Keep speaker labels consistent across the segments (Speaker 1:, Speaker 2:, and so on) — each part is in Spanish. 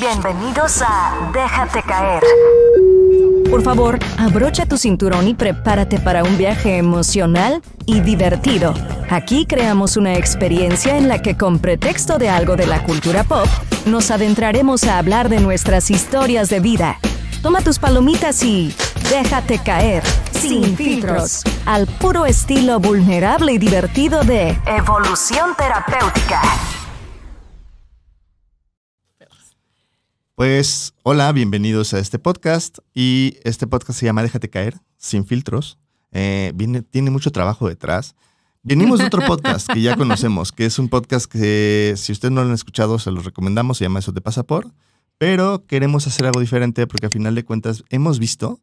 Speaker 1: Bienvenidos a Déjate caer. Por favor, abrocha tu cinturón y prepárate para un viaje emocional y divertido. Aquí creamos una experiencia en la que con pretexto de algo de la cultura pop, nos adentraremos a hablar de nuestras historias de vida. Toma tus palomitas y déjate caer, sin, filtros, al puro estilo vulnerable y divertido de Evolución Terapéutica.
Speaker 2: Pues hola, bienvenidos a este podcast y este podcast se llama Déjate caer, sin filtros. Eh, tiene mucho trabajo detrás. Venimos de otro podcast que ya conocemos, que es un podcast que si ustedes no lo han escuchado, se los recomendamos, se llama Eso de pasa pero queremos hacer algo diferente porque a final de cuentas hemos visto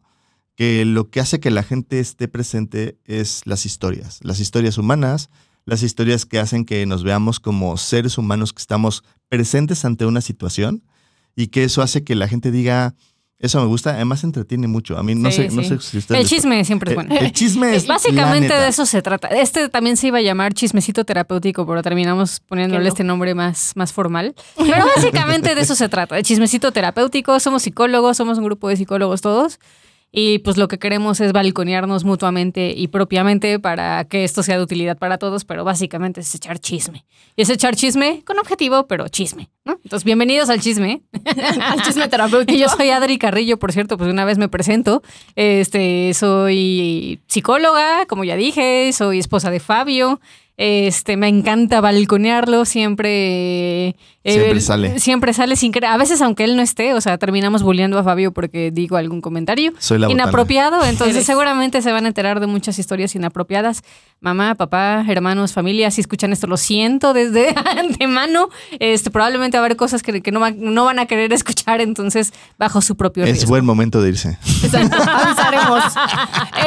Speaker 2: que lo que hace que la gente esté presente es las historias, las historias humanas, las historias que hacen que nos veamos como seres humanos que estamos presentes ante una situación y que eso hace que la gente diga, eso me gusta, además entretiene mucho. A mí no, sé, no sé si El chisme siempre es eh, bueno. El, chisme es. Básicamente de
Speaker 3: eso se trata. Este también se iba a llamar chismecito terapéutico, pero terminamos poniéndole este nombre más, más formal. Pero básicamente de eso se trata, el chismecito terapéutico. Somos psicólogos, somos un grupo de psicólogos todos. Y pues lo que queremos es balconearnos mutuamente y propiamente para que esto sea de utilidad para todos, pero básicamente es echar chisme. Y es echar chisme con objetivo, pero chisme, Entonces, bienvenidos al chisme. al chisme terapéutico. Yo soy Adri Carrillo, por cierto, pues una vez me presento. Este, soy psicóloga, como ya dije, soy esposa de Fabio. Este, me encanta balconearlo, siempre... Eh, siempre sale. Siempre sale sin creer. A veces, aunque él no esté, o sea, terminamos bulleando a Fabio porque digo algún comentario Soy inapropiado. Entonces, seguramente se van a enterar de muchas historias inapropiadas. Mamá, papá, hermanos, familia, si escuchan esto, lo siento desde antemano. Este, probablemente va a haber cosas que, que no, van a querer escuchar, entonces, bajo su propio riesgo. Es
Speaker 2: buen momento de irse.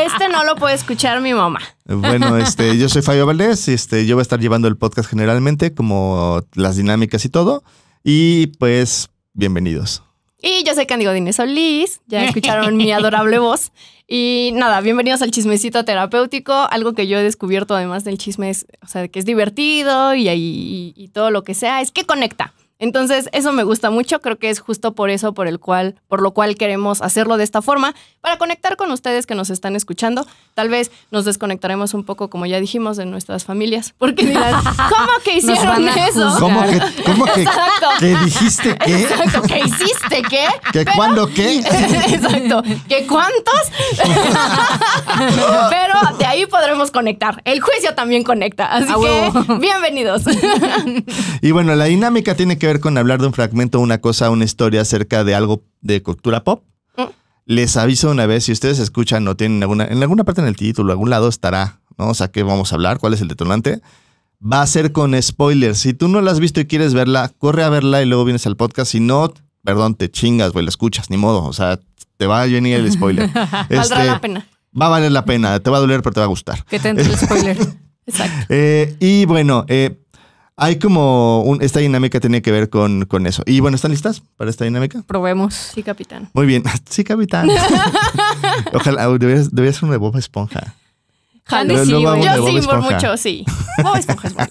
Speaker 1: Este no lo puede escuchar mi mamá.
Speaker 2: Bueno, este, yo soy Fabio Valdés, este, yo voy a estar llevando el podcast generalmente, como las dinámicas y todo. Y pues, bienvenidos.
Speaker 1: Y yo soy Candigo Dinesolis, Solís, ya escucharon mi adorable voz. Y nada, bienvenidos al chismecito terapéutico, algo que yo he descubierto además del chisme, es, o sea, que es divertido y, y todo lo que sea, es que conecta. Entonces, eso me gusta mucho, creo que es justo por eso por el cual por lo cual queremos hacerlo de esta forma para conectar con ustedes que nos están escuchando. Tal vez nos desconectaremos un poco como ya dijimos de nuestras familias, porque dirán, ¿cómo que hicieron eso? ¿Cómo que cómo que, dijiste qué? Exacto, que hiciste qué? qué cuándo qué? Exacto, ¿que cuántos? Pero de ahí podremos conectar. El juicio también conecta, así que bienvenidos.
Speaker 2: Y bueno, la dinámica tiene que ver con hablar de un fragmento, una cosa, una historia acerca de algo de cultura pop. Mm. Les aviso una vez, si ustedes escuchan o tienen alguna, en alguna parte en el título, algún lado estará, ¿no? O sea, ¿qué vamos a hablar? ¿Cuál es el detonante? Va a ser con spoilers. Si tú no la has visto y quieres verla, corre a verla y luego vienes al podcast. Si no, perdón, te chingas, güey, la escuchas, ni modo. O sea, te va a venir el spoiler.
Speaker 1: Valdrá la este, pena.
Speaker 2: Va a valer la pena, te va a doler, pero te va a gustar.
Speaker 1: Que te el spoiler.
Speaker 2: Exacto. Eh, y bueno, eh, hay como esta dinámica tiene que ver con, eso. Y bueno, ¿están listas para esta dinámica?
Speaker 3: Probemos. Sí, capitán.
Speaker 2: Muy bien. Sí, capitán. Ojalá, oh, debería, ser una Bob Esponja. sí, Yo sí, por mucho,
Speaker 1: sí. Bob Esponja es
Speaker 2: bueno.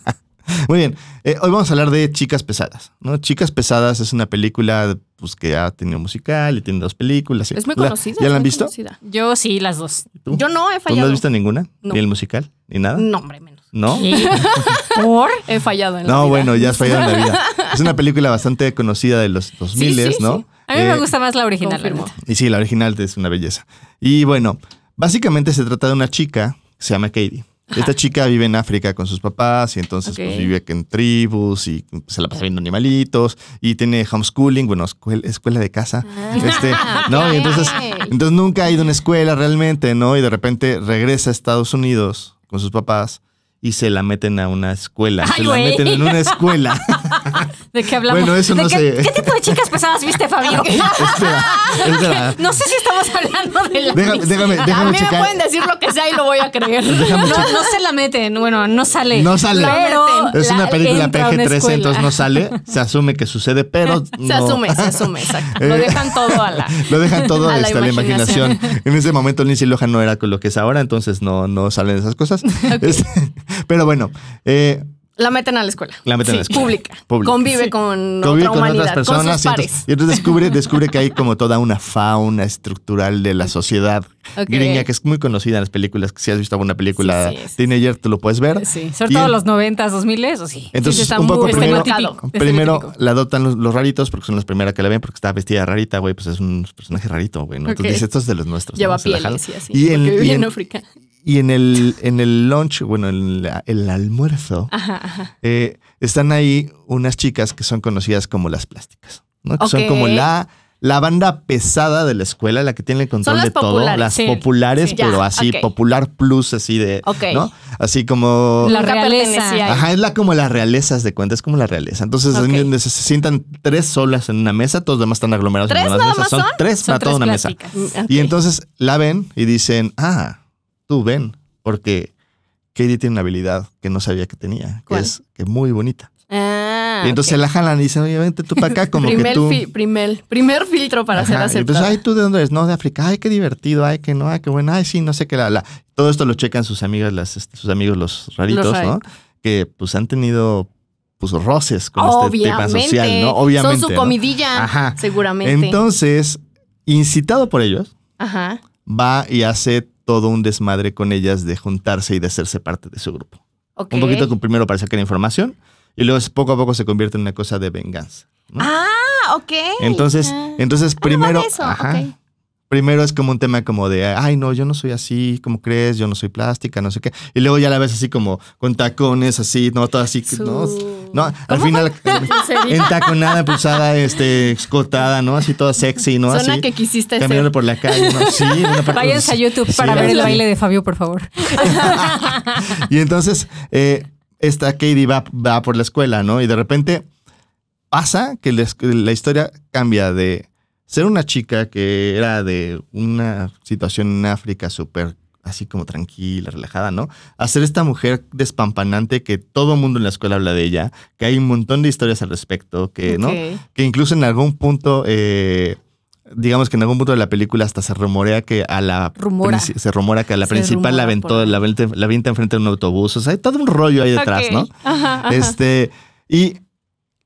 Speaker 2: Muy bien, eh, hoy vamos a hablar de Chicas Pesadas, ¿no? Chicas Pesadas es una película pues, que ha tenido musical y tiene dos películas. Es muy conocida. ¿Ya la han visto?
Speaker 3: Yo
Speaker 1: sí, las dos. Yo no he fallado. no has visto
Speaker 2: ninguna? ¿Ni el musical? ¿Ni nada? No, hombre, ¿No?
Speaker 1: ¿Por? He fallado en la vida. No, bueno, ya has fallado en la vida. Es una
Speaker 2: película bastante conocida de los 2000, ¿no? A mí me eh, gusta
Speaker 3: más la original, la
Speaker 2: Y sí, la original es una belleza. Y bueno, básicamente se trata de una chica se llama Katie. Esta chica vive en África con sus papás y entonces vive pues, aquí vive en tribus y pues, se la pasa viendo animalitos y tiene homeschooling, bueno, escuela, de casa. Ah. Este, ¿no? Y entonces, entonces nunca ha ido a una escuela realmente, ¿no? Y de repente regresa a Estados Unidos con sus papás y se la meten a una escuela. se la meten en una escuela.
Speaker 3: ¿De qué hablamos? Bueno, eso no qué, sé. ¿Qué tipo de chicas pesadas viste, Fabio? No sé si estamos hablando de la. déjame, déjame, A mí me pueden decir lo que sea y lo voy a creer. no, no, se la meten. Bueno, no sale. No
Speaker 2: sale. Pero es una película PG-13, entonces no sale. Se asume que sucede, pero. Se asume, se
Speaker 1: asume, exacto. Lo dejan todo a la. Lo dejan todo a la, este, imaginación.
Speaker 2: En ese momento, Lindsay Lohan no era con lo que es ahora, entonces no, no salen esas cosas. Este, pero bueno. Eh,
Speaker 1: la meten a la escuela. La meten a la escuela. Pública. pública. Convive con otras personas. y entonces descubre,
Speaker 2: descubre que hay como toda una fauna estructural de la sociedad que es muy conocida en las películas. Si has visto alguna película de teenager, tú lo puedes ver. Sí, sobre todo los
Speaker 3: 90s, 2000 o sí. Entonces, está un poco muy, primero,
Speaker 2: la adoptan los, raritos porque son las primeras que la ven porque está vestida rarita, güey, pues es un personaje rarito, güey. ¿no? esto es de los nuestros. Lleva ¿no? pieles y así. Y en, en, África. Y en el, en lunch, bueno, en el almuerzo, eh, están ahí unas chicas que son conocidas como las plásticas, ¿no? Que son como la la banda pesada de la escuela, la que tiene el control de todo, las populares, pero así, popular plus, así de, ¿no? Así como... La realeza. Ajá, es la, como las realezas de cuenta, es como la realeza. Entonces, se, sientan tres solas en una mesa, todos los demás están aglomerados en una mesa. Son, tres para toda una mesa. Y entonces la ven y dicen, ah, tú ven, porque Katie tiene una habilidad que no sabía que tenía, que es que muy bonita. Ah, y entonces la jalan y dicen, oye, vente tú para acá, como primer que tú...
Speaker 1: primer, primer filtro para hacer ser Entonces, ay,
Speaker 2: ¿tú de dónde eres? No, de África. Ay, qué divertido, ay, qué no, ay, qué bueno, ay, sí, no sé qué, la, la. Todo esto lo checan sus amigas, las, este, sus amigos los raritos, ¿no? Que, pues, han tenido, pues, roces con este tema social, ¿no? Obviamente. Son su comidilla, Ajá.
Speaker 1: seguramente. Entonces,
Speaker 2: incitado por ellos, va y hace todo un desmadre con ellas de juntarse y de hacerse parte de su grupo. Un poquito primero para sacar información y luego poco a poco se convierte en una cosa de venganza.
Speaker 1: Ah, ok. Entonces, ah.
Speaker 2: entonces ah, primero, primero es como un tema como de, ay, no, yo no soy así, ¿cómo crees? Yo no soy plástica, no sé qué. Y luego ya la ves así como con tacones, así, no, todo así, ¿no? No, al final, eh, entaconada, pulsada, este, escotada, ¿no? Así toda sexy, ¿no? Así, que
Speaker 1: quisiste Caminando por la calle, ¿no? Sí. Váyanse
Speaker 3: a YouTube para ver el baile de Fabio, por favor.
Speaker 2: y entonces, eh, esta Katie va, por la escuela, ¿no? Y de repente pasa que la, historia cambia de ser una chica que era de una situación en África súper así como tranquila, relajada, ¿no? A ser esta mujer despampanante que todo mundo en la escuela habla de ella, que hay un montón de historias al respecto, que, ¿no? Que incluso en algún punto eh, digamos que en algún punto de la película hasta se rumorea que a la se rumora que a la principal la aventó, la, avienta, la enfrente de un autobús. O sea, hay todo un rollo ahí detrás, ¿no?
Speaker 1: Ajá, Este,
Speaker 2: y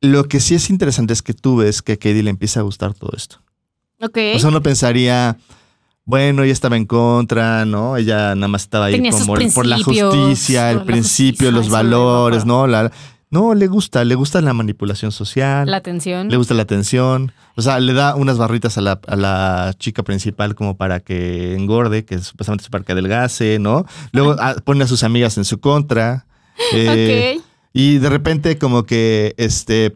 Speaker 2: lo que sí es interesante es que tú ves que a Katie le empieza a gustar todo esto. Ok. O sea, uno pensaría, bueno, ella estaba en contra, ¿no? Ella nada más estaba ahí por la justicia, el principio, los valores, ¿no? La, no, le gusta, le gusta la manipulación social. La
Speaker 3: atención. Le
Speaker 2: gusta la atención. O sea, le da unas barritas a la, chica principal como para que engorde, que supuestamente es para que adelgase, ¿no? Luego ah, pone a sus amigas en su contra. Eh, Y de repente como que, este,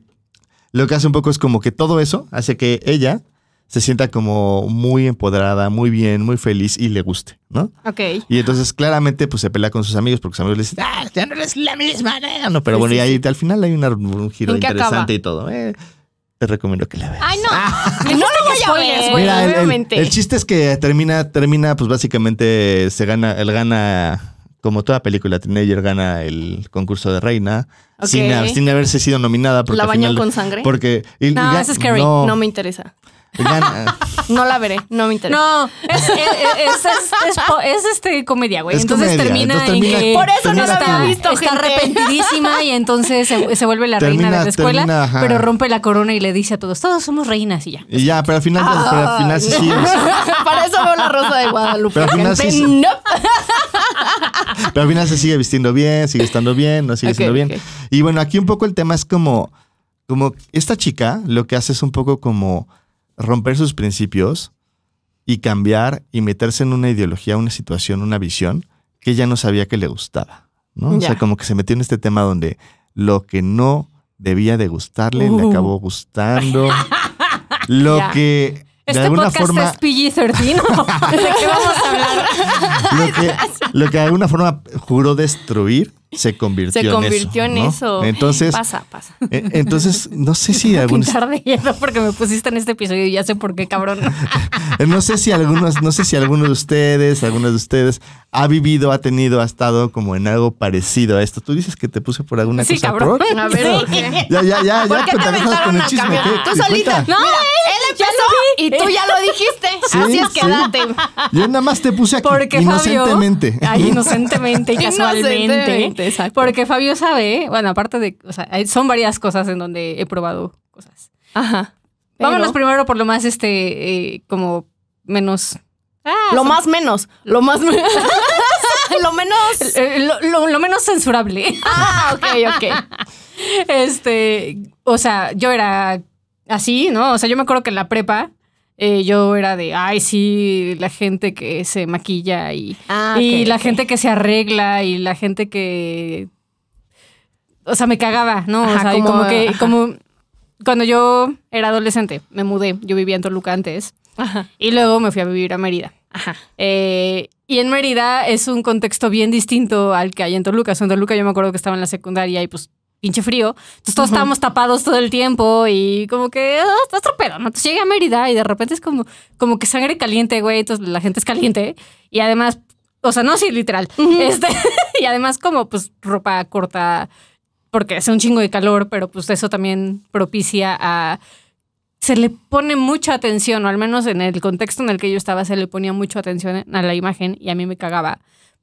Speaker 2: lo que hace un poco es como que todo eso hace que ella se sienta como muy empoderada, muy bien, muy feliz y le guste, ¿no? Ok. Y entonces claramente pues se pelea con sus amigos porque sus amigos le dicen, ah, ya no eres la misma, ¿no? no pero bueno, y ahí, al final hay un giro interesante y todo. ¿eh? te recomiendo que la
Speaker 1: veas. Ay, no. Ah. no, lo voy a ver, güey. el,
Speaker 2: chiste es que termina, termina, pues básicamente se gana, él gana, como toda película teenager, gana el concurso de reina. Sin, sin, haberse sido nominada. ¿La bañó con sangre? Porque. no, es scary. no me interesa. Pues ah.
Speaker 1: no la veré, no me interesa. No, es, eh, eh, es, es, este comedia, güey. entonces termina, en que eh, Por eso no la había visto. Está
Speaker 3: arrepentidísima y entonces se, se vuelve la reina de la escuela, pero rompe la corona y le dice a todos: Todos somos reinas y ya.
Speaker 2: Y ya, pero al final, pero al final sí.
Speaker 1: Ah. Para eso veo la rosa de
Speaker 3: Guadalupe.
Speaker 2: Pero al final, se sigue vistiendo bien, sigue estando bien, no sigue siendo bien. Y bueno, aquí un poco el tema es como, como esta chica lo que hace es un poco como romper sus principios y cambiar y meterse en una ideología, una situación, una visión que ella no sabía que le gustaba, ¿no? O sea, como que se metió en este tema donde lo que no debía de gustarle le uh. acabó gustando. lo que de este alguna forma, es
Speaker 3: ¿De qué
Speaker 2: vamos a hablar? lo que de alguna forma juró destruir, se convirtió, se convirtió en, eso, Entonces, pasa,
Speaker 3: pasa. E, entonces,
Speaker 2: no sé si algunos.
Speaker 3: de porque me pusiste en este episodio y ya sé por qué, cabrón.
Speaker 2: no sé si algunos, no sé si alguno de ustedes, algunos de ustedes ha vivido, ha tenido, ha estado como en algo parecido a esto. Tú dices que te puse por alguna sí, cosa. Cabrón. ¿Por? A ver, ¿qué? ya, ya, ya, ya te con el chisme. Tú solita. No,
Speaker 1: él empezó y tú ya lo dijiste. Así es, que date. Yo
Speaker 2: nada más te puse aquí inocentemente. Fabio, inocentemente y casualmente. Inocentemente.
Speaker 3: Porque Fabio sabe, bueno, aparte de, o sea, son varias cosas en donde he probado cosas. Ajá. Vámonos primero por lo más, este, eh, como menos...
Speaker 1: Ah, lo más menos,
Speaker 3: lo más menos.
Speaker 1: lo menos... Eh,
Speaker 3: lo, menos censurable. Ah, ok, ok. este, o sea, yo era así, ¿no? O sea, yo me acuerdo que en la prepa eh, yo era de, ay, sí, la gente que se maquilla y, ah, la gente que se arregla y la gente que... O sea, me cagaba, ¿no? o sea, como, que... Como, cuando yo era adolescente, me mudé. Yo vivía en Toluca antes. Y luego me fui a vivir a Mérida. Ajá. Eh, y en Mérida es un contexto bien distinto al que hay en Toluca. en Toluca yo me acuerdo que estaba en la secundaria y pues pinche frío. Entonces todos estábamos tapados todo el tiempo y como que ah, estás tropeo, ¿no? Entonces llega a Mérida y de repente es como, como que sangre caliente, güey. Entonces la gente es caliente y además, o sea, no sí, literal. Este, y además como pues ropa corta porque hace un chingo de calor, pero pues eso también propicia a... Se le pone mucha atención, o al menos en el contexto en el que yo estaba, se le ponía mucha atención a la imagen y a mí me cagaba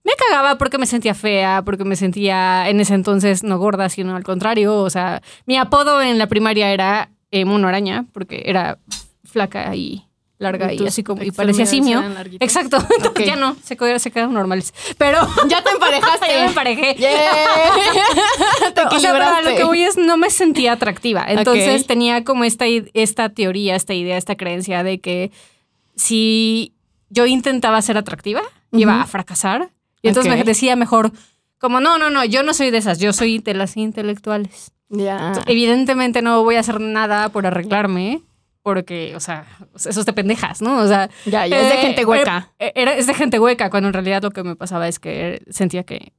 Speaker 3: me cagaba porque me sentía fea, porque me sentía en ese entonces no gorda, sino al contrario. O sea, mi apodo en la primaria era eh, mono araña, porque era flaca y larga y, así como y parecía simio. Exacto, entonces ya no, se quedaron, normales. Pero ya te emparejaste, ya me emparejé. te verdad, lo que voy es no me sentía atractiva. Entonces tenía como esta esta teoría, esta idea, esta creencia de que si yo intentaba ser atractiva, iba a fracasar y entonces me decía mejor, como, no, no, no, yo no soy de esas, yo soy de las intelectuales. Ya. Evidentemente no voy a hacer nada por arreglarme, porque, o sea, eso es de pendejas, ¿no? O sea, es de eh, gente hueca. Eh, eh, era, es de gente hueca, cuando en realidad lo que me pasaba es que sentía que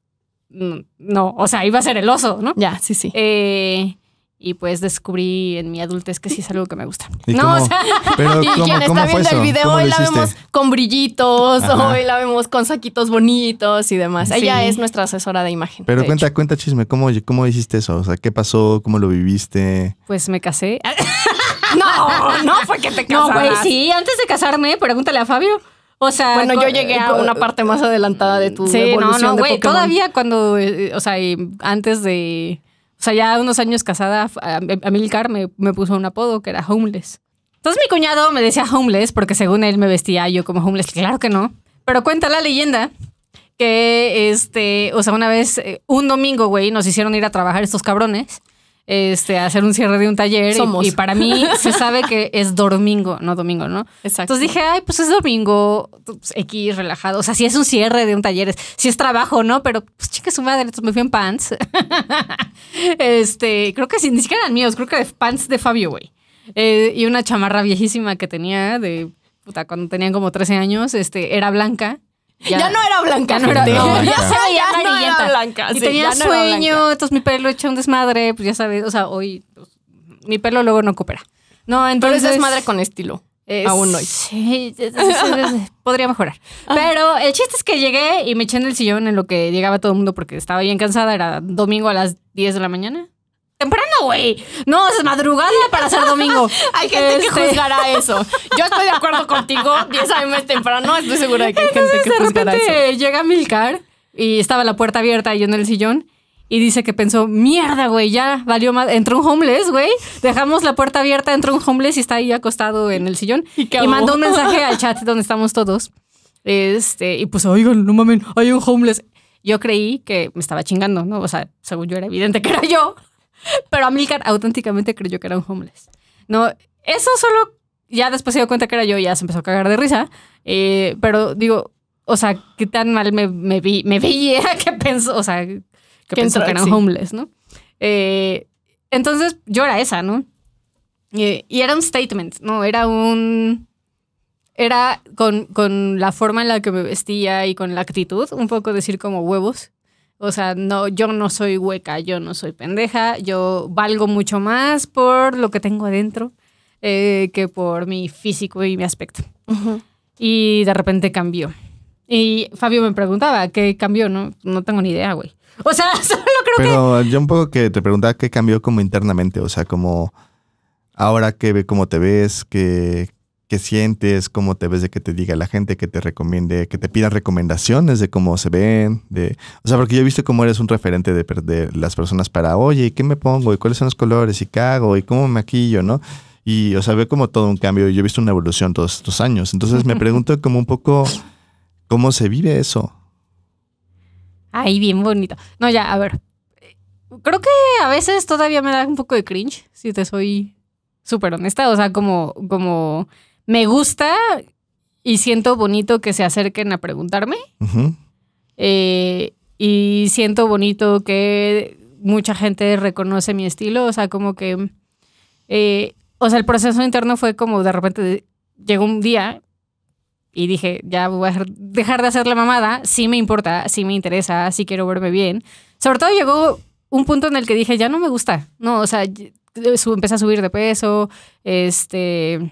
Speaker 3: no, no o sea, iba a ser el oso, ¿no? Ya, sí, sí. Eh, y pues descubrí en mi adultez que sí es algo que me gusta.
Speaker 2: No, o sea, pero y quien está viendo el video hoy la vemos
Speaker 1: con brillitos, hoy la vemos con saquitos bonitos y demás. Ella es nuestra asesora de imagen. Pero cuenta,
Speaker 2: cuenta chisme, ¿cómo, ¿cómo hiciste eso? O sea, ¿qué pasó? ¿Cómo lo viviste?
Speaker 1: Pues me casé. no,
Speaker 3: no fue que te casaste No, güey, sí, antes de casarme, pregúntale a Fabio. O sea, bueno, yo llegué a una parte
Speaker 1: más adelantada de tu sí, evolución no, no, güey, todavía
Speaker 3: cuando, eh, o sea, antes de o sea, ya unos años casada, em, Amilcar me, me puso un apodo que era homeless. Entonces mi cuñado me decía homeless porque según él me vestía yo como homeless. Claro que no. Pero cuenta la leyenda que, este, o sea, una vez, eh, un domingo, güey, nos hicieron ir a trabajar estos cabrones este, hacer un cierre de un taller. Y, para mí se sabe que es domingo, no domingo, ¿no? Exacto. Entonces dije, ay, pues es domingo, pues, X, relajado. O sea, si es un cierre de un taller, si es trabajo, ¿no? Pero, pues chica su madre, me fui en pants. este, creo que sí, ni siquiera eran míos, creo que de pants de Fabio, güey. Eh, y una chamarra viejísima que tenía de, puta, cuando tenían como 13 años, este, era blanca
Speaker 1: ya, no era blanca. no era, ya, ya, no era blanca. y tenía sueño,
Speaker 3: entonces mi pelo hecho un desmadre, pues ya sabes, o sea, hoy pues, mi pelo luego no coopera. No, entonces, Pero es desmadre con estilo. aún no Sí, podría mejorar. Ah. Pero el chiste es que llegué y me eché en el sillón en lo que llegaba todo el mundo porque estaba bien cansada. Era domingo a las 10 de la mañana temprano, güey. No, es madrugada para ser domingo. Hay gente que este. juzgará eso.
Speaker 1: Yo estoy de acuerdo contigo, 10 a.m. es temprano, estoy segura de que hay gente que juzgará eso. De
Speaker 3: repente llega Milcar y estaba la puerta abierta y yo en el sillón. Y dice que pensó, mierda, güey, ya valió más. Entró un homeless, güey. Dejamos la puerta abierta, entró un homeless y está ahí acostado en el sillón. Y, mandó un mensaje al chat donde estamos todos. Este, y pues, oigan, no mamen, hay un homeless. Yo creí que me estaba chingando, ¿no? O sea, según yo era evidente que era yo. Pero a mí auténticamente creyó que era un homeless. No, eso solo ya después se dio cuenta que era yo y ya se empezó a cagar de risa. Eh, pero digo, o sea, qué tan mal me, vi, me veía que pensó, o sea, que,
Speaker 2: que era un homeless,
Speaker 3: ¿no? Eh, entonces yo era esa, ¿no? Eh, y era un statement, ¿no? Era un... Era con, con la forma en la que me vestía y con la actitud, un poco decir como huevos. O sea, no, yo no soy hueca, yo no soy pendeja, yo valgo mucho más por lo que tengo adentro eh, que por mi físico y mi aspecto. Y de repente cambió. Y Fabio me preguntaba, ¿qué cambió? No, no tengo ni idea, güey. O sea, solo
Speaker 2: creo que... Pero yo un poco que te preguntaba qué cambió como internamente, o sea, como ahora que ve cómo te ves, que qué sientes, cómo te ves de que te diga la gente, que te recomiende, que te pidan recomendaciones de cómo se ven, de, o sea, porque yo he visto cómo eres un referente de, las personas para, oye, ¿y qué me pongo? ¿Y cuáles son los colores? ¿Y qué hago? ¿Y cómo me maquillo? ¿No? Y, o sea, veo como todo un cambio. Yo he visto una evolución todos estos años. Entonces me pregunto como un poco, ¿cómo se vive eso?
Speaker 3: Ay, bien bonito. No, ya, a ver. Creo que a veces todavía me da un poco de cringe, si te soy súper honesta. O sea, como, como me gusta y siento bonito que se acerquen a preguntarme. Eh, y siento bonito que mucha gente reconoce mi estilo. O sea, como que. Eh, o sea, el proceso interno fue como de repente llegó un día y dije, ya voy a dejar de hacer la mamada, sí me importa, sí me interesa, sí quiero verme bien. Sobre todo llegó un punto en el que dije, ya no me gusta. No, o sea, empecé a subir de peso, este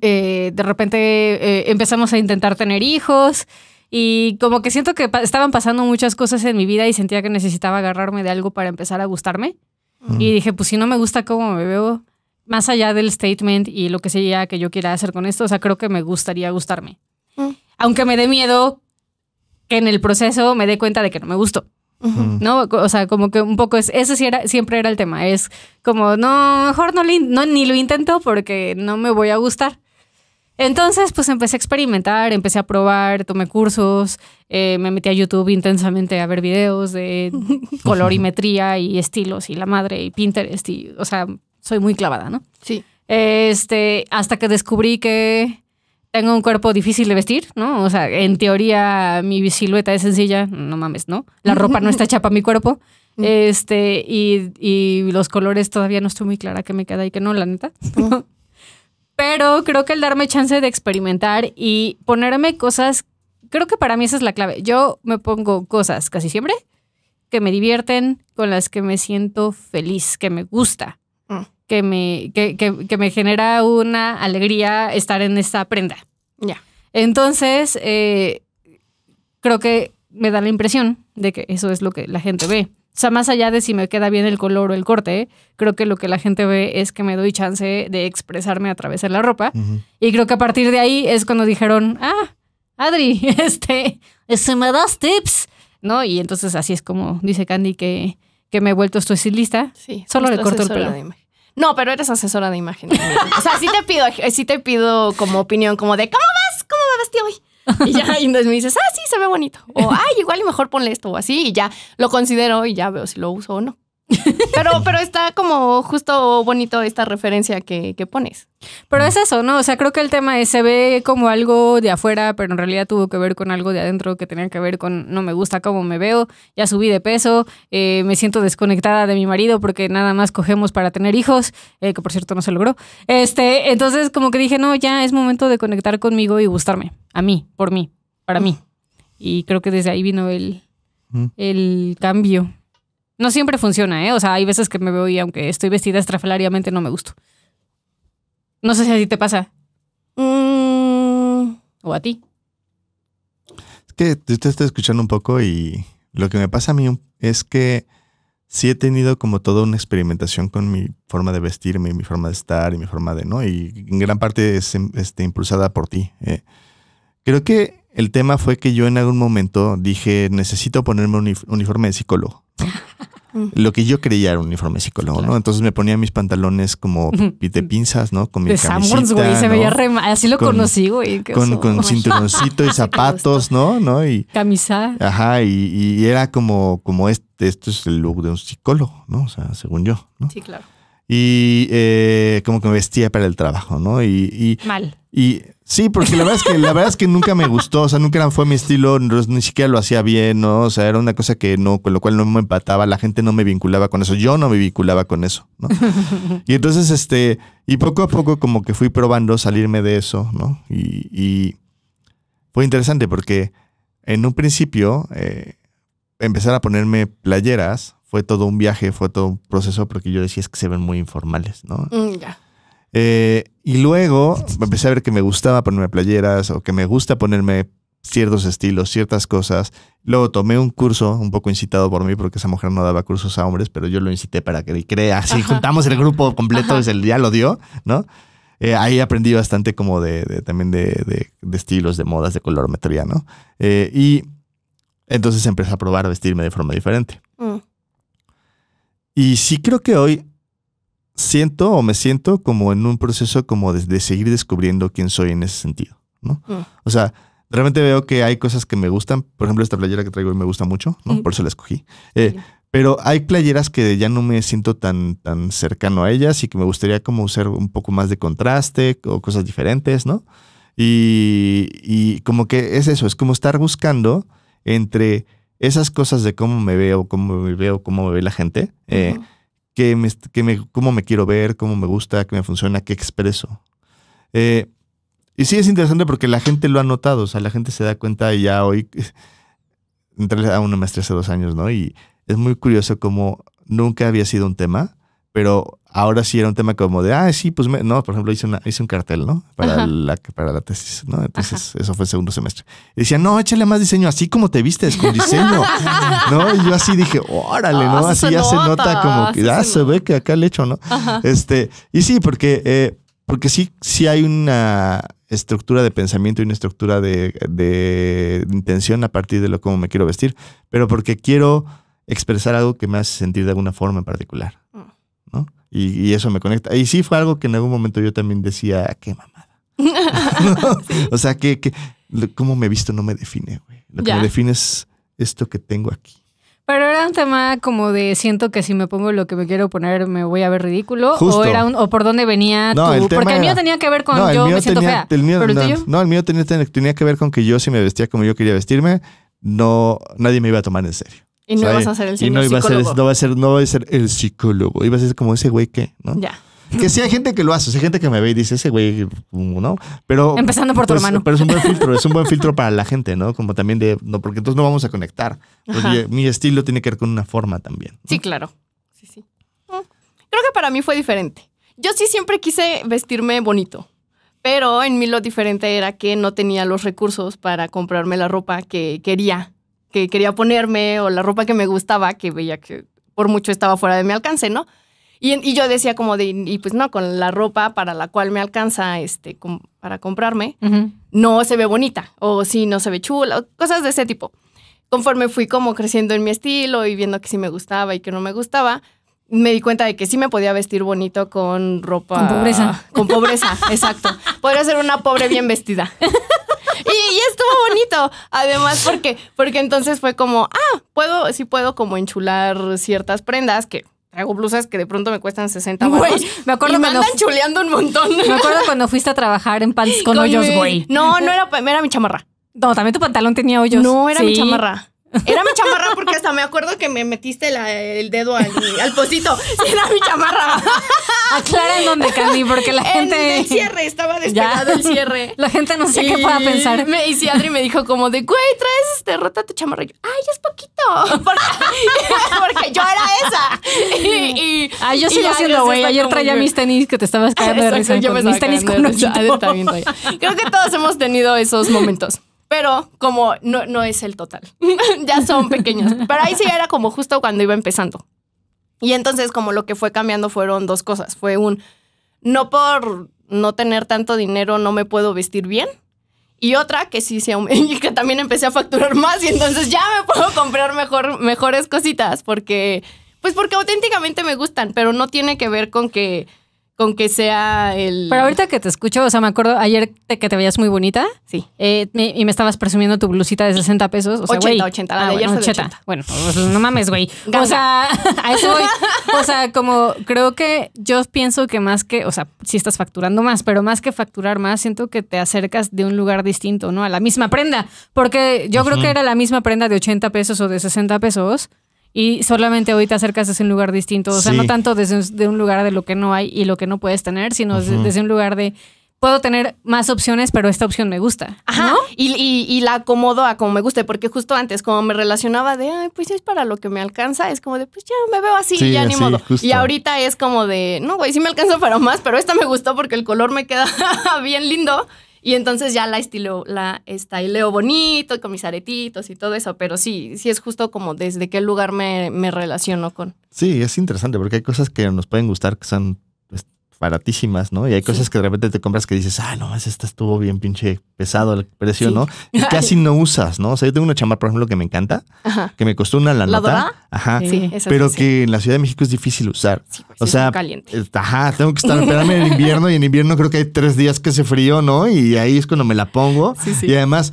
Speaker 3: eh, de repente eh, empezamos a intentar tener hijos y como que siento que estaban pasando muchas cosas en mi vida y sentía que necesitaba agarrarme de algo para empezar a gustarme. Mm. Y dije, pues si no me gusta cómo me veo, más allá del statement y lo que sea que yo quiera hacer con esto, o sea, creo que me gustaría gustarme. Mm. Aunque me dé miedo que en el proceso me dé cuenta de que no me gustó. ¿No? O sea, como que un poco es, ese era, siempre era el tema. Es como, no, mejor no, ni lo intento porque no me voy a gustar. Entonces, pues empecé a experimentar, empecé a probar, tomé cursos, eh, me metí a YouTube intensamente a ver videos de colorimetría y estilos y la madre y Pinterest y, o sea, soy muy clavada, ¿no? Sí. Este, hasta que descubrí que tengo un cuerpo difícil de vestir, ¿no? O sea, en teoría mi silueta es sencilla, no mames, ¿no? La ropa no está chapa mi cuerpo. Mm. Este, y, los colores todavía no estoy muy clara que me queda y que no, la neta. Oh. Pero creo que el darme chance de experimentar y ponerme cosas, creo que para mí esa es la clave. Yo me pongo cosas casi siempre que me divierten, con las que me siento feliz, que me gusta que me, que, me genera una alegría estar en esta prenda. Ya. Entonces, eh, creo que me da la impresión de que eso es lo que la gente ve. O sea, más allá de si me queda bien el color o el corte, creo que lo que la gente ve es que me doy chance de expresarme a través de la ropa. Y creo que a partir de ahí es cuando dijeron, ah, Adri, este, se este, me das tips, ¿no? Y entonces así es como dice Candy que, que me he vuelto estilista. Sí, solo le corto el pelo.
Speaker 1: No, pero eres asesora de imagen. o sea, sí te pido, eh, sí te pido como opinión, como de ¿cómo vas? ¿Cómo me vestí hoy? Y ya, y entonces me dices, ah, sí, se ve bonito. O, ay, igual y mejor ponle esto o así, y ya lo considero y ya veo si lo uso o no. Pero, pero está como justo bonito esta referencia que, pones.
Speaker 3: Pero es eso, ¿no? O sea, creo que el tema es, se ve como algo de afuera, pero en realidad tuvo que ver con algo de adentro que tenía que ver con no me gusta cómo me veo, ya subí de peso, eh, me siento desconectada de mi marido porque nada más cogemos para tener hijos, eh, que por cierto no se logró. Este, entonces como que dije, no, ya es momento de conectar conmigo y gustarme, a mí, por mí, para mí. Y creo que desde ahí vino el, mm. el cambio. No siempre funciona, ¿eh? O sea, hay veces que me veo y aunque estoy vestida estrafalariamente no me gusto. No sé si a ti te pasa. Mm. O a ti.
Speaker 2: Es que te estoy escuchando un poco y lo que me pasa a mí es que sí he tenido como toda una experimentación con mi forma de vestirme, mi forma de estar y mi forma de, ¿no? Y en gran parte es este, impulsada por ti. Eh. creo que el tema fue que yo en algún momento dije, necesito ponerme un uniforme de psicólogo. Lo que yo creía era un uniforme psicólogo, ¿no? Entonces me ponía mis pantalones como de pinzas, ¿no? Con mi de güey, se veía re Así lo conocí, güey. Con, cinturoncito y zapatos, ¿no? ¿no? Y,
Speaker 3: Camisa.
Speaker 2: Ajá, y, era como, como este, esto es el look de un psicólogo, ¿no? O sea, según yo, Sí, claro. Y eh, como que me vestía para el trabajo, ¿no? y Mal. Y Sí, porque la verdad es que la verdad es que nunca me gustó, o sea, nunca fue mi estilo, ni siquiera lo hacía bien, ¿no? O sea, era una cosa que no, con lo cual no me empataba, la gente no me vinculaba con eso, yo no me vinculaba con eso, ¿no? Y entonces, este, y poco a poco como que fui probando salirme de eso, ¿no? Y, fue interesante porque en un principio eh, empezar a ponerme playeras fue todo un viaje, fue todo un proceso, porque yo decía es que se ven muy informales, ¿no? Mm, ya. Eh, y luego empecé a ver que me gustaba ponerme playeras o que me gusta ponerme ciertos estilos, ciertas cosas. Luego tomé un curso, un poco incitado por mí, porque esa mujer no daba cursos a hombres, pero yo lo incité para que crea. Si juntamos el grupo completo, el, ya lo dio, ¿no? Eh, ahí aprendí bastante como de, también de, estilos, de modas, de colorometría, ¿no? Eh, y entonces empecé a probar a vestirme de forma diferente. Mm. Y sí creo que hoy siento o me siento como en un proceso como de, seguir descubriendo quién soy en ese sentido, ¿no? Mm. O sea, realmente veo que hay cosas que me gustan. Por ejemplo, esta playera que traigo hoy me gusta mucho, ¿no? Mm. Por eso la escogí. Eh, pero hay playeras que ya no me siento tan, tan cercano a ellas y que me gustaría como usar un poco más de contraste o cosas diferentes, ¿no? Y, como que es eso, es como estar buscando entre esas cosas de cómo me veo, cómo me veo, cómo me ve la gente, eh, que me, me, cómo me quiero ver, cómo me gusta, qué me funciona, qué expreso. Eh, y sí es interesante porque la gente lo ha notado, o sea, la gente se da cuenta y ya hoy entre a una maestría hace dos años, ¿no? Y es muy curioso como nunca había sido un tema, pero Ahora sí era un tema como de, ah, sí, pues, no, por ejemplo, hice, una, hice un cartel, ¿no? Para la, para la tesis, ¿no? Entonces, eso fue el segundo semestre. Y decía, no, échale más diseño, así como te vistes, con diseño, ¿no? Y yo así dije, órale, ¿no? Ah, así ya se nota, como que, ah, se, ve que acá le hecho, ¿no? Este, y sí, porque, eh, porque sí, sí hay una estructura de pensamiento y una estructura de, intención a partir de lo cómo me quiero vestir, pero porque quiero expresar algo que me hace sentir de alguna forma en particular. Y, eso me conecta. Y sí fue algo que en algún momento yo también decía, qué mamada. O sea, que, que cómo me he visto no me define, Lo que me define es esto que tengo aquí.
Speaker 3: Pero era un tema como de siento que si me pongo lo que me quiero poner me voy a ver ridículo. O era o por dónde venía tu Porque el mío tenía que ver con yo me siento mío,
Speaker 2: mío tenía, que ver con que yo si me vestía como yo quería vestirme, no, nadie me iba a tomar en serio. Y no a ser el psicólogo. no iba A ser, va a ser, no a ser el psicólogo. Iba a ser como ese güey que, ¿no? Ya. Que sí hay gente que lo hace, hay gente que me ve y dice, ese güey, mm, ¿no? Pero... Empezando por tu pues, hermano. Pero es un buen filtro, es un buen filtro para la gente, ¿no? Como también de, no, porque entonces no vamos a conectar. Pues, mi estilo tiene que ver con una forma también.
Speaker 1: Sí, claro. Sí, sí. Ah, creo que para mí fue diferente. Yo sí siempre quise vestirme bonito, pero en mí lo diferente era que no tenía los recursos para comprarme la ropa que quería que quería ponerme o la ropa que me gustaba, que veía que por mucho estaba fuera de mi alcance, ¿no? Y, yo decía como de, y pues no, con la ropa para la cual me alcanza este, para comprarme, no se ve bonita, o sí, no se ve chula, cosas de ese tipo. Conforme fui como creciendo en mi estilo y viendo que sí me gustaba y que no me gustaba, me di cuenta de que sí me podía vestir bonito con ropa. Con pobreza. Con pobreza, exacto. Podría ser una pobre bien vestida. y, estuvo bonito. Además, porque, porque entonces fue como, ah, puedo, sí puedo como enchular ciertas prendas que hago blusas que de pronto me cuestan 60 güey. Me acuerdo me andan chuleando un montón. Me acuerdo cuando
Speaker 3: fuiste a trabajar en pants con, hoyos, güey. No, no era,
Speaker 1: era mi chamarra.
Speaker 3: No, también tu pantalón tenía hoyos. No, era mi chamarra.
Speaker 1: Era mi chamarra porque hasta me acuerdo que me metiste el dedo al, al pocito. era mi chamarra. Aclara en dónde, Cami, porque la gente. El cierre, estaba despegado el cierre. La gente no sé qué pueda pensar. Me, y si Adri me dijo como de, güey, traes este rota tu chamarra. ay, es poquito. Porque, yo era esa. Y, ay, yo sigo haciendo, siendo, güey. Ayer traía mis tenis que te estabas quedando de risa. mis tenis con Creo que todos hemos tenido esos momentos pero como no, es el total, ya son pequeños. Pero ahí sí era como justo cuando iba empezando. Y entonces como lo que fue cambiando fueron dos cosas. Fue un, no por no tener tanto dinero no me puedo vestir bien. Y otra que sí se y que también empecé a facturar más y entonces ya me puedo comprar mejor, mejores cositas porque, pues porque auténticamente me gustan, pero no tiene que ver con que con que sea el... Pero ahorita que te
Speaker 3: escucho, o sea, me acuerdo ayer que te veías muy bonita. Sí. Eh, y me estabas presumiendo tu blusita de 60 pesos. O sea, 80, 80, la ah, bueno, 80. Bueno, pues, no mames, güey. O sea, a eso voy. O sea, como creo que yo pienso que más que, o sea, si estás facturando más, pero más que facturar más, siento que te acercas de un lugar distinto, ¿no? A la misma prenda. Porque yo creo que era la misma prenda de 80 pesos o de 60 pesos y solamente ahorita te acercas desde un lugar distinto. O sea, no tanto desde un, lugar de lo que no hay y lo que no puedes tener, sino desde, un lugar de
Speaker 1: puedo tener más opciones, pero esta opción me gusta. Ajá. Y, y, la acomodo a como me guste, porque justo antes, como me relacionaba de, ay, pues es para lo que me alcanza, es como de, pues ya me veo así, y ya ni modo. Y ahorita es como de, no, güey, sí me alcanza para más, pero esta me gustó porque el color me queda bien lindo. Y entonces ya la estilo, la estileo bonito, con mis aretitos y todo eso, pero sí, sí es justo como desde qué lugar me, me relaciono con.
Speaker 2: Sí, es interesante porque hay cosas que nos pueden gustar que son pues, baratísimas, ¿no? Y hay cosas que de repente te compras que dices, ah, no, esta estuvo bien pinche pesado el precio, ¿no? Y casi no usas, ¿no? O sea, yo tengo una chamarra, por ejemplo, que me encanta, que me costó una lana, Ajá. pero que, en la Ciudad de México es difícil usar. Pues, o sea, eh, tengo que estar esperando en invierno y en invierno creo que hay tres días que se frío, ¿no? Y ahí es cuando me la pongo. Y además,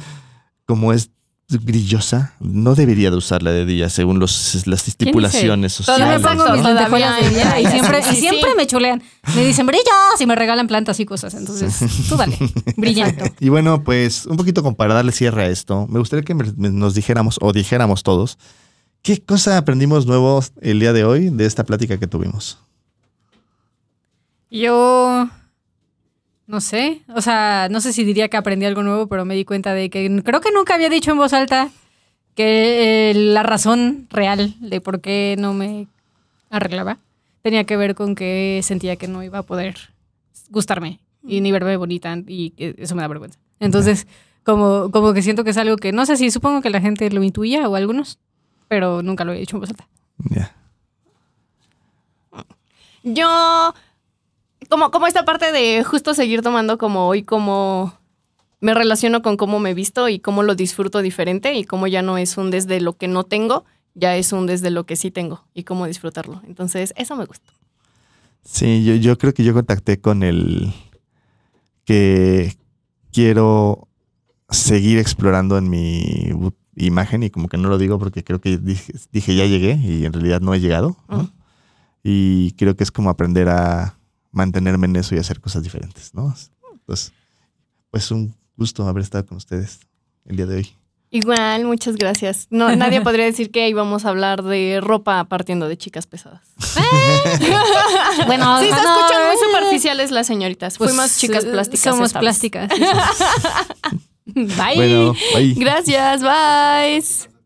Speaker 2: como es grillosa. no debería de usarla de día según los, las estipulaciones sociales. me pongo mis de día y siempre, y siempre
Speaker 3: me chulean. Me dicen brillos y me regalan plantas y cosas. Entonces,
Speaker 2: tú dale, brillante. Y bueno, pues un poquito para darle cierre a esto, me gustaría que nos dijéramos o dijéramos todos, ¿qué cosa aprendimos nuevo el día de hoy de esta plática que tuvimos?
Speaker 3: Yo no sé, o sea, no sé si diría que aprendí algo nuevo, pero me di cuenta de que creo que nunca había dicho en voz alta que eh, la razón real de por qué no me arreglaba tenía que ver con que sentía que no iba a poder gustarme y ni verme bonita y eso me da vergüenza. Entonces, como, como que siento que es algo que no sé si supongo que la gente lo intuía o algunos, pero nunca lo he dicho en voz alta.
Speaker 1: Yo como, esta parte de justo seguir tomando como hoy como me relaciono con cómo me visto y cómo lo disfruto diferente y cómo ya no es un desde lo que no tengo, ya es un desde lo que sí tengo y cómo disfrutarlo. Entonces, eso me gustó.
Speaker 2: Sí, yo, creo que yo contacté con el que quiero seguir explorando en mi imagen y como que no lo digo porque creo que dije, ya llegué y en realidad no he llegado. Y creo que es como aprender a mantenerme en eso y hacer cosas diferentes, ¿no? Entonces, pues, pues un gusto haber estado con ustedes el día de hoy.
Speaker 1: Igual, muchas gracias. No, nadie podría decir que íbamos a hablar de ropa partiendo de chicas pesadas. bueno, sí, se escuchan muy eh, superficiales las señoritas. Pues, Fuimos chicas eh, plásticas.
Speaker 3: Somos plásticas.
Speaker 1: bye. Gracias,
Speaker 3: bye.